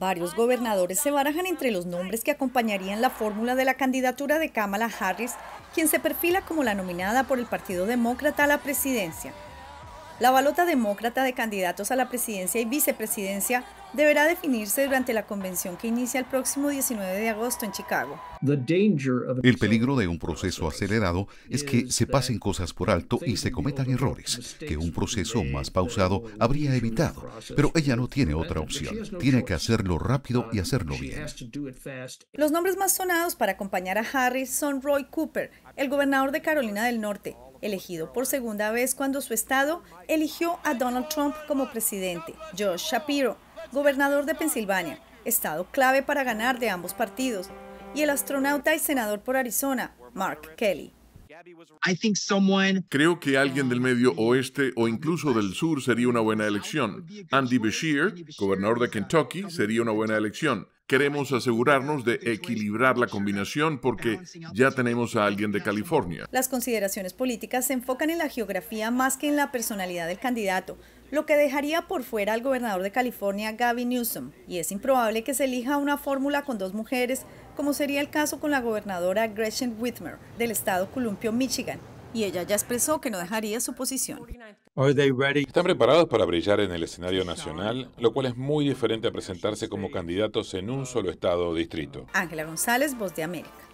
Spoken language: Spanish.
Varios gobernadores se barajan entre los nombres que acompañarían la fórmula de la candidatura de Kamala Harris, quien se perfila como la nominada por el Partido Demócrata a la presidencia. La balota demócrata de candidatos a la presidencia y vicepresidencia deberá definirse durante la convención que inicia el próximo 19 de agosto en Chicago. El peligro de un proceso acelerado es que se pasen cosas por alto y se cometan errores que un proceso más pausado habría evitado. Pero ella no tiene otra opción. Tiene que hacerlo rápido y hacerlo bien. Los nombres más sonados para acompañar a Harris son Roy Cooper, el gobernador de Carolina del Norte, elegido por segunda vez cuando su estado eligió a Donald Trump como presidente. Josh Shapiro, gobernador de Pensilvania, estado clave para ganar de ambos partidos, y el astronauta y senador por Arizona, Mark Kelly. Creo que alguien del medio oeste o incluso del sur sería una buena elección. Andy Beshear, gobernador de Kentucky, sería una buena elección queremos asegurarnos de equilibrar la combinación porque ya tenemos a alguien de California. Las consideraciones políticas se enfocan en la geografía más que en la personalidad del candidato, lo que dejaría por fuera al gobernador de California, Gavin Newsom, y es improbable que se elija una fórmula con dos mujeres, como sería el caso con la gobernadora Gretchen Whitmer del estado Columpio, Michigan, y ella ya expresó que no dejaría su posición. Están preparados para brillar en el escenario nacional, lo cual es muy diferente a presentarse como candidatos en un solo estado o distrito. Ángela González, Voz de América.